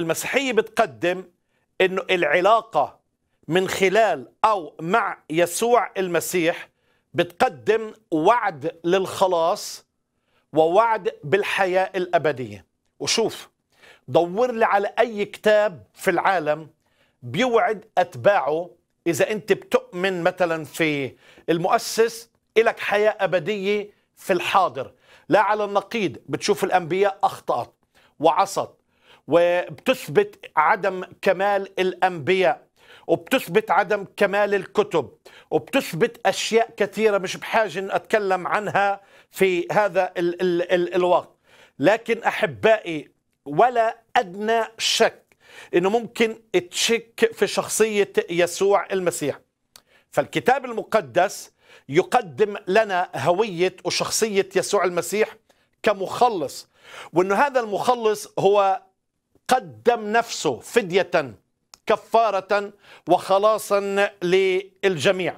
المسيحية بتقدم أنه العلاقة من خلال أو مع يسوع المسيح بتقدم وعد للخلاص ووعد بالحياة الأبدية وشوف دور لي على أي كتاب في العالم بيوعد أتباعه إذا أنت بتؤمن مثلا في المؤسس إلك حياة أبدية في الحاضر لا على النقيض بتشوف الأنبياء أخطأت وعصت وبتثبت عدم كمال الأنبياء وبتثبت عدم كمال الكتب وبتثبت أشياء كثيرة مش بحاجة أن أتكلم عنها في هذا الـ الـ الـ الوقت لكن أحبائي ولا أدنى شك أنه ممكن تشك في شخصية يسوع المسيح فالكتاب المقدس يقدم لنا هوية وشخصية يسوع المسيح كمخلص وأن هذا المخلص هو قدم نفسه فدية كفارة وخلاصا للجميع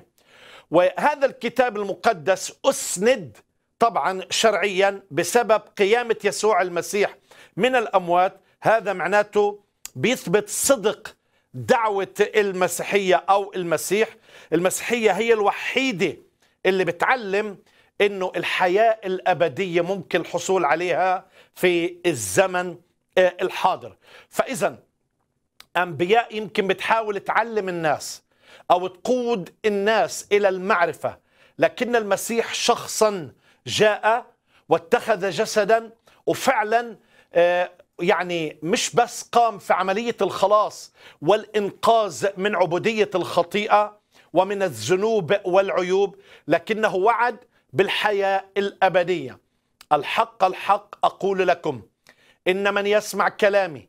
وهذا الكتاب المقدس أسند طبعا شرعيا بسبب قيامة يسوع المسيح من الأموات هذا معناته بيثبت صدق دعوة المسيحية أو المسيح المسيحية هي الوحيدة اللي بتعلم أنه الحياة الأبدية ممكن الحصول عليها في الزمن آه، الحاضر فإذا أنبياء يمكن بتحاول تعلم الناس أو تقود الناس إلى المعرفة لكن المسيح شخصا جاء واتخذ جسدا وفعلا آه، يعني مش بس قام في عملية الخلاص والإنقاذ من عبودية الخطيئة ومن الذنوب والعيوب لكنه وعد بالحياة الأبدية الحق الحق أقول لكم إن من يسمع كلامي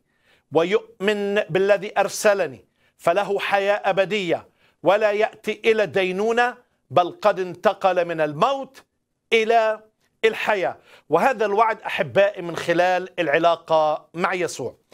ويؤمن بالذي أرسلني فله حياة أبدية ولا يأتي إلى الدينونة بل قد انتقل من الموت إلى الحياة وهذا الوعد أحبائي من خلال العلاقة مع يسوع